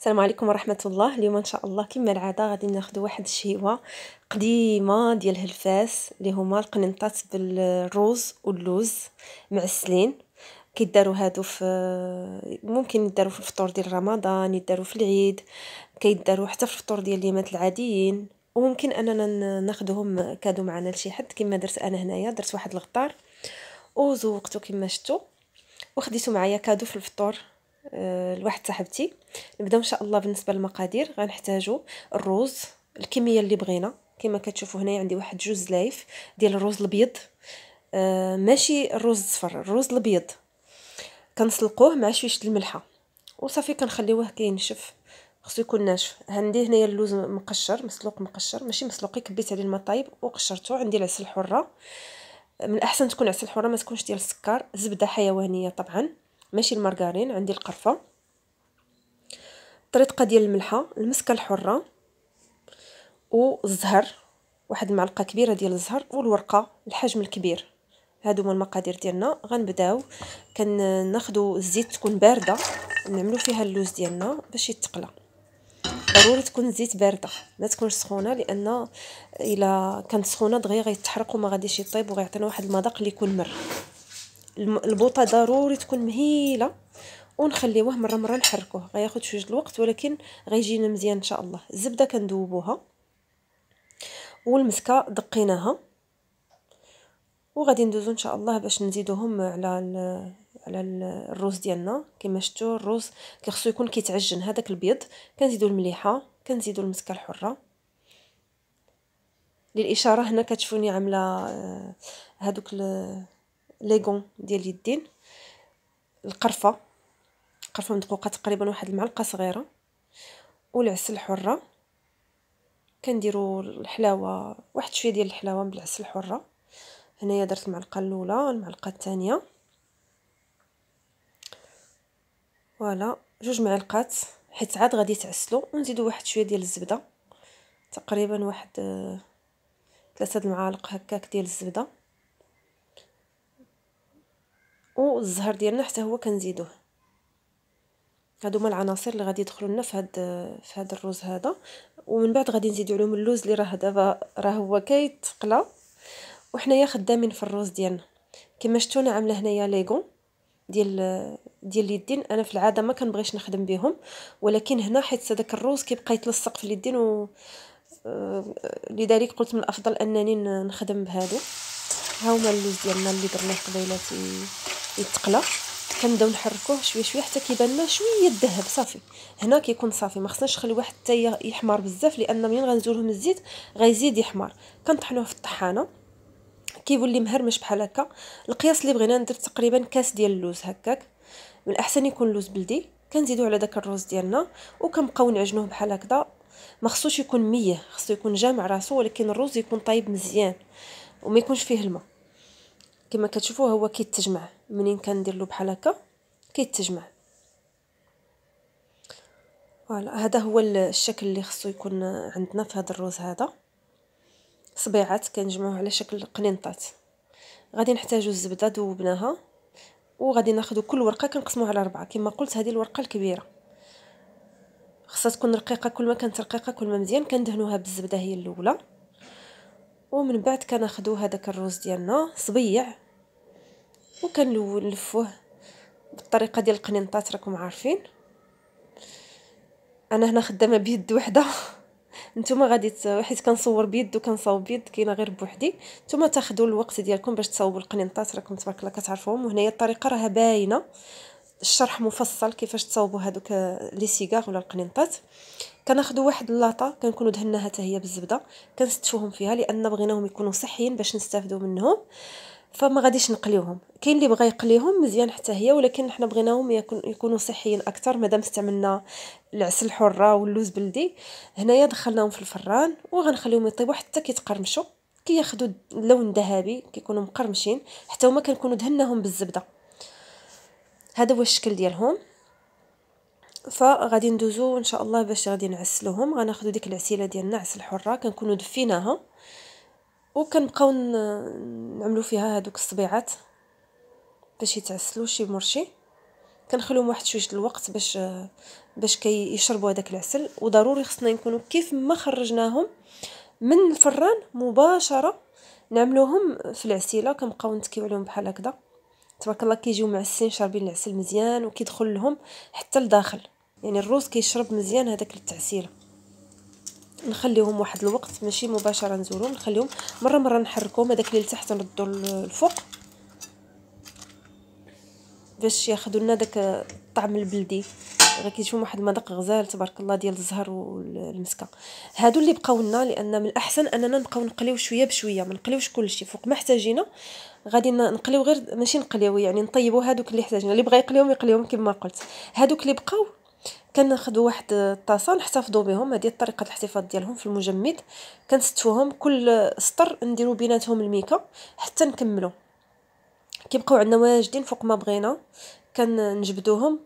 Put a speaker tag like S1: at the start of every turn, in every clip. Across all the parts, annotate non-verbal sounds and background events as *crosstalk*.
S1: السلام عليكم ورحمه الله اليوم ان شاء الله كما العاده غادي ناخذ واحد الشهيوه قديمه ديال هلفاس اللي هما القننطات بالروز واللوز معسلين كيداروا هادو في ممكن يداروا في الفطور ديال رمضان يداروا في العيد كيداروا حتى في الفطور ديال اليامات العاديين وممكن اننا ناخذهم كادو معنا لشي حد كما درت انا هنايا درت واحد الغطار وزوقته كما شفتوا وخديتو معايا كادو في الفطور آه، لواحد صاحبتي نبداو ان شاء الله بالنسبه للمقادير غنحتاجو الروز الكميه اللي بغينا كما كتشوفوا هنا عندي واحد جوج لايف ديال الروز الابيض آه، ماشي الروز الصفر الروز الابيض كنسلقوه مع شويه الملحه وصافي كنخليوه كينشف خصو يكون ناشف عندي هنايا اللوز مقشر مسلوق مقشر ماشي مسلوقي كبيت عليه الماء طايب وقشرته عندي العسل الحره من الاحسن تكون عسل حره ما تكونش ديال السكر زبده حيوانيه طبعا ماشي المارغرين عندي القرفة طريقه ديال الملحة المسكة الحرة والزهر واحد المعلقة كبيرة ديال الزهر والورقة الحجم الكبير هادو هما المقادير ديالنا غنبداو كناخدو الزيت تكون باردة نعملو فيها اللوز ديالنا باش يتقلى ضروري تكون الزيت باردة ما تكونش سخونة لان الا كانت سخونة دغيا غيتحرق وما غاديش يطيب وغيعطينا واحد المذاق اللي يكون مر البوطه ضروري تكون مهيله ونخليوه مره مره نحركوه غياخد شويه الوقت ولكن غيجينا مزيان ان شاء الله الزبده كندوبوها والمسكه دقيناها وغادي ندوزو ان شاء الله باش نزيدوهم على ال على ال الروز ديالنا كما شفتوا الروز كيخصو يكون كيتعجن هذاك البيض كنزيدو المليحه كنزيدو المسكه الحره للاشاره هنا كتشوفوني عامله هذوك آه، لي غون ديال اليدين القرفه قرفه مدقوقه تقريبا واحد المعلقه صغيره والعسل الحره كنديروا الحلاوه واحد شويه ديال الحلاوه بالعسل الحره هنايا درت المعلقه الاولى المعلقه الثانيه فوالا جوج معلقات حيت عاد غادي تعسلو ونزيدو واحد شويه ديال الزبده تقريبا واحد ثلاثه المعالق هكاك ديال الزبده والزهر ديالنا حتى هو كنزيدوه هادو هما العناصر اللي غادي يدخلوا لنا في هاد في هاد الرز هذا ومن بعد غادي نزيدو عليهم اللوز اللي راه دابا راه هو كيتقلى وحنايا خدامين في الرز ديالنا كما شفتوا انا عامله هنايا ليغو ديال ديال اليدين انا في العاده ما كنبغيش نخدم بهم ولكن هنا حيت هذاك الروز كيبقى يتلصق في اليدين و لذلك قلت من الافضل انني نخدم بهادو ها هما اللوز ديالنا اللي درناه قبيلاتي يتقلى كنبداو نحركوه شويه شويه حتى كيبان لنا شويه الذهب صافي هنا كيكون صافي ما خصناش نخليوه حتى يحمر بزاف لان منين غنزولهم الزيت غيزيد يحمر كنطحنوه في الطحانه كيولي مهرمش بحال هكا القياس اللي بغينا ندير تقريبا كاس ديال اللوز هكاك من الاحسن يكون اللوز بلدي كنزيدو على داك الروز ديالنا وكنبقاو نعجنوه بحال هكدا ما خصوش يكون ميه خصو يكون جامع راسو ولكن الروز يكون طايب مزيان وما يكونش فيه الماء كما كتشوفوا هو كيتجمع منين كندير له بحال هكا كيتجمع فوالا هذا هو الشكل اللي خصو يكون عندنا في هذا الروز هذا صبيعات كنجمعوه على شكل قنينطات غادي نحتاجو الزبده ذوبناها وغادي ناخذ كل ورقه كنقسموها على ربعه كما قلت هذه الورقه الكبيره خاصها تكون رقيقه كل ما كانت رقيقه كل ما مزيان كندهنوها بالزبده هي الاولى ومن بعد كناخذوا هذاك الروز ديالنا صبيع وكنلفوه نلفوه بالطريقه ديال القنينطات راكم عارفين انا هنا خدامه بيد وحده *laughs* نتوما غادي حيت كنصور بيد وكنصاوب بيد كاينه غير بوحدي نتوما تاخذوا الوقت ديالكم باش تصاوبوا القنينطات راكم تبارك الله كتعرفوهم وهنايا الطريقه راه باينه الشرح مفصل كيفاش تصاوبوا هذوك لي سيغار ولا القنينطات كناخذوا واحد اللاطه كنكونوا دهناها حتى هي بالزبده كنستفوهم فيها لان بغيناهم يكونوا صحيين باش نستافدوا منهم آه فما غاديش نقليوهم كاين اللي بغى يقليهم مزيان حتى هي ولكن حنا بغيناهم يكونوا صحيين اكثر مادام استعملنا العسل الحره واللوز بلدي هنايا دخلناهم في الفران وغنخليهم يطيبوا حتى كيتقرمشوا كياخذوا اللون ذهبي كيكونوا مقرمشين حتى هما كنكونوا دهناهم بالزبده هذا هو الشكل ديالهم فغادي ندوزو ان شاء الله باش غادي نعسلوهم غناخذوا ديك العسيله ديالنا عسل حره كنكونوا دفيناها وكنبقاو نعملو فيها هادوك الصبيعات باش يتعسلو شي مرشي كنخليهم واحد شويه الوقت باش باش كيشربوا كي هذاك العسل وضروري خصنا نكونوا كيف ما خرجناهم من الفران مباشره نعملوهم في العسيله كنبقاو نتكيو عليهم بحال هكذا تبارك الله كيجيو معسين شاربين العسل مزيان وكيدخل لهم حتى لداخل يعني الروز كيشرب مزيان هذاك التعسيله نخليهم واحد الوقت ماشي مباشره نزولهم نخليهم مره مره نحركهم هذاك اللي لتحت نردو الفوق باش ياخذوا لنا داك الطعم البلدي غير كيشوفوا واحد المذاق غزال تبارك الله ديال الزهر والمسكه هادو اللي بقاو لنا لان من الاحسن اننا نبقاو نقليو شويه بشويه ما نقليوش كلشي فوق ما احتاجينا غادي نقليو غير ماشي نقليو يعني نطيبوا هادوك اللي احتاجنا اللي بغى يقليهم يقليهم كما قلت هادوك اللي بقاو كناخذوا واحد الطاسه نحتفظوا بهم هذه طريقه الاحتفاظ ديالهم في المجمد كنستفوهم كل سطر نديروا بيناتهم الميكا حتى نكملوا كيبقاو عندنا واجدين فوق ما بغينا كنجبدوهم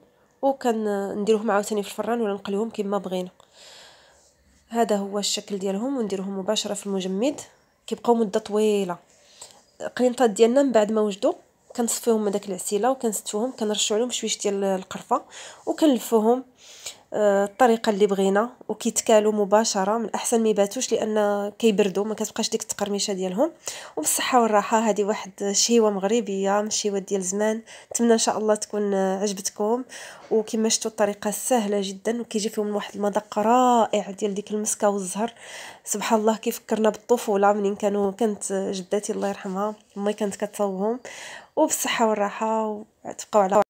S1: وكنديروهم عاوتاني في الفران ولا نقليوهم كما بغينا هذا هو الشكل ديالهم ونديروهم مباشره في المجمد كيبقاو مده طويله القرينطات ديالنا من بعد ما وجدوا كنصفيهم من داك العسيله وكنستفوهم كنرشوا عليهم شويه ديال القرفه وكنلفوهم آه، الطريقه اللي بغينا وكيتكالوا مباشره من احسن ما يباتوش لان كيبردوا ما كتبقاش ديك التقرميشه ديالهم وبالصحه والراحه هذه واحد شهيوه مغربيه مشهيوه ديال زمان نتمنى ان شاء الله تكون عجبتكم وكما شفتوا الطريقه سهله جدا وكيجي فيهم واحد المذاق رائع ديال ديك المسكه والزهر سبحان الله كيفكرنا بالطفوله منين كانوا كانت جداتي الله يرحمها امي كانت كتصوبهم وبالصحه والراحه وتبقاو على